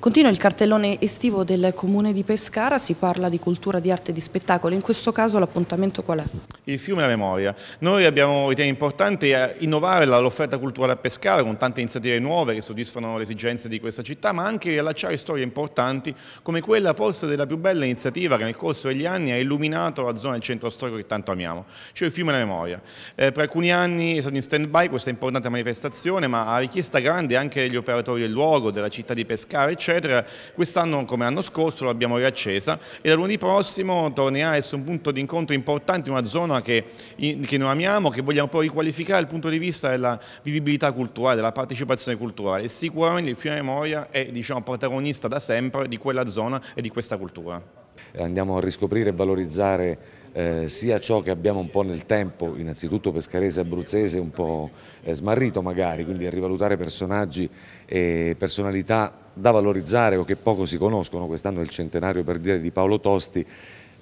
Continua il cartellone estivo del comune di Pescara, si parla di cultura, di arte e di spettacolo, in questo caso l'appuntamento qual è? Il fiume della memoria. Noi abbiamo ritenuto importante eh, innovare l'offerta culturale a Pescara con tante iniziative nuove che soddisfano le esigenze di questa città, ma anche riallacciare storie importanti come quella forse della più bella iniziativa che nel corso degli anni ha illuminato la zona del centro storico che tanto amiamo, cioè il fiume della memoria. Eh, per alcuni anni è stata in stand-by questa importante manifestazione, ma a richiesta grande anche degli operatori del luogo, della città di Pescara, eccetera, eccetera. Quest'anno, come l'anno scorso, l'abbiamo riaccesa e da lunedì prossimo tornerà a essere un punto di incontro importante in una zona che, che noi amiamo, che vogliamo poi riqualificare dal punto di vista della vivibilità culturale, della partecipazione culturale. E sicuramente il Fiume Memoria è diciamo, protagonista da sempre di quella zona e di questa cultura eh, andiamo a riscoprire e valorizzare eh, sia ciò che abbiamo un po' nel tempo, innanzitutto pescarese e abruzzese un po' eh, smarrito magari, quindi a rivalutare personaggi e personalità da valorizzare o che poco si conoscono, quest'anno è il centenario per dire di Paolo Tosti,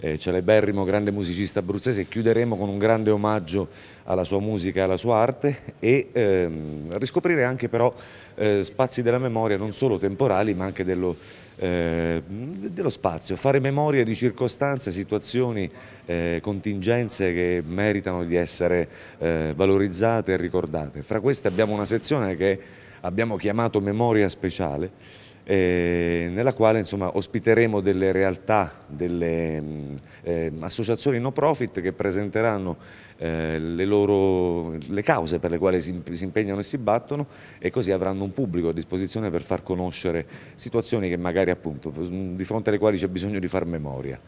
eh, celeberrimo grande musicista abruzzese, chiuderemo con un grande omaggio alla sua musica e alla sua arte e ehm, riscoprire anche però eh, spazi della memoria non solo temporali ma anche dello, eh, dello spazio, fare memoria di circostanze, situazioni, eh, contingenze che meritano di essere eh, valorizzate e ricordate. Fra queste abbiamo una sezione che abbiamo chiamato Memoria Speciale eh, nella quale insomma, ospiteremo delle realtà, delle mm, eh, associazioni no profit che presenteranno eh, le, loro, le cause per le quali si, si, impegnano e si battono e così avranno un pubblico a disposizione per far conoscere situazioni che magari appunto mm, di fronte alle quali c'è bisogno di far memoria.